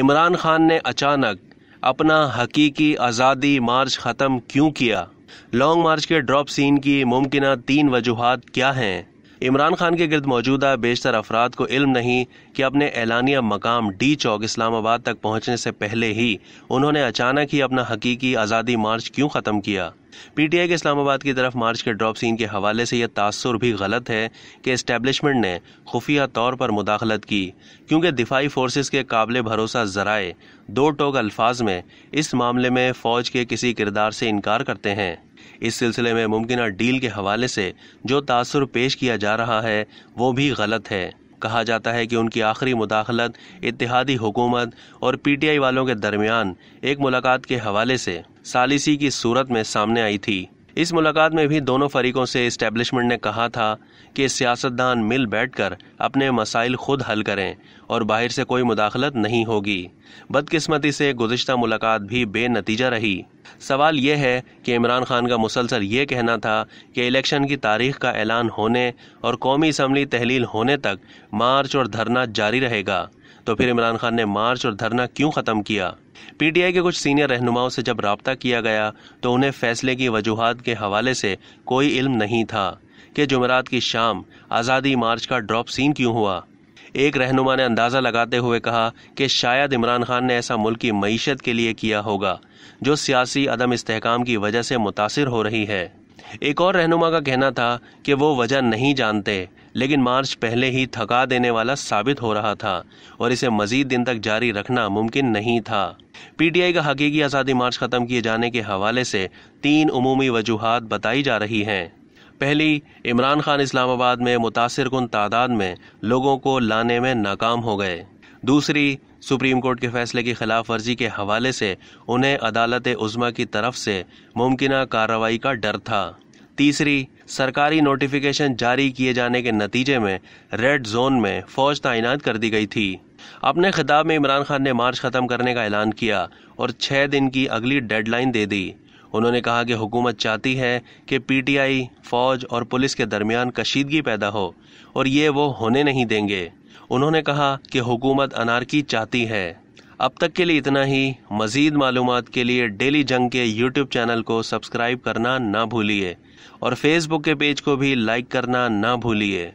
इमरान खान ने अचानक अपना हकीकी आज़ादी मार्च ख़त्म क्यों किया लॉन्ग मार्च के ड्रॉप सीन की मुमकिन तीन वजूहत क्या हैं इमरान खान के गिरद मौजूदा बेशतर अफराद को इल्म नहीं कि अपने एलानिया मकाम डी चौक इस्लामाबाद तक पहुंचने से पहले ही उन्होंने अचानक ही अपना हकीकी आज़ादी मार्च क्यों ख़त्म किया पीटीआई के इस्लामाबाद की तरफ मार्च के ड्रॉप सीन के हवाले से यह तासर भी गलत है कि इस्टेबलिशमेंट ने खुफिया तौर पर मुदाखलत की क्योंकि दिफाई फोर्सेस के काबिल भरोसा जराए दो टोक अल्फाज में इस मामले में फ़ौज के किसी किरदार से इनकार करते हैं इस सिलसिले में मुमकिन डील के हवाले से जो तासर पेश किया जा रहा है वो भी गलत है कहा जाता है कि उनकी आखिरी मुदाखलत इतिहादी हुकूमत और पीटीआई वालों के दरमियान एक मुलाकात के हवाले से सालिसी की सूरत में सामने आई थी इस मुलाकात में भी दोनों फरीकों से इस्टेब्लिशमेंट ने कहा था कि सियासतदान मिल बैठकर अपने मसाइल खुद हल करें और बाहर से कोई मुदाखलत नहीं होगी बदकिस्मती से गुजशत मुलाकात भी बेनतीजा रही सवाल यह है कि इमरान खान का मुसलसल ये कहना था कि इलेक्शन की तारीख का ऐलान होने और कौमी इसम्बली तहलील होने तक मार्च और धरना जारी रहेगा तो फिर इमरान खान ने मार्च और धरना क्यों ख़त्म किया पीटीआई के कुछ सीनियर रहनुमाओं से जब रबता किया गया तो उन्हें फैसले की वजूहत के हवाले से कोई इल्म नहीं था कि जुमेरात की शाम आज़ादी मार्च का ड्रॉप सीन क्यों हुआ एक रहनुमा ने अंदाज़ा लगाते हुए कहा कि शायद इमरान खान ने ऐसा मुल्क की मीशत के लिए किया होगा जो सियासी अदम इसकाम की वजह से मुतासर हो रही है एक और रहनुमा का कहना था कि वो वजह नहीं जानते लेकिन मार्च पहले ही थका देने वाला साबित हो रहा था और इसे मजीद दिन तक जारी रखना मुमकिन नहीं था पीटीआई का हकीकी आज़ादी मार्च ख़त्म किए जाने के हवाले से तीन अमूमी वजूहत बताई जा रही हैं पहली इमरान खान इस्लामाबाद में मुतासर कन तादाद में लोगों को लाने में नाकाम हो गए दूसरी सुप्रीम कोर्ट के फैसले की खिलाफ वर्जी के हवाले से उन्हें अदालत उज़मा की तरफ से मुमकिन कार्रवाई का डर था तीसरी सरकारी नोटिफिकेशन जारी किए जाने के नतीजे में रेड जोन में फौज तैनात कर दी गई थी अपने खिताब में इमरान खान ने मार्च ख़त्म करने का ऐलान किया और छः दिन की अगली डेडलाइन दे दी उन्होंने कहा कि हुकूमत चाहती है कि पीटीआई फौज और पुलिस के दरमियान कशीदगी पैदा हो और ये वो होने नहीं देंगे उन्होंने कहा कि हुकूमत अनारकी चाहती है अब तक के लिए इतना ही मज़ीद मालूम के लिए डेली जंग के यूट्यूब चैनल को सब्सक्राइब करना ना भूलिए और फेसबुक के पेज को भी लाइक करना ना भूलिए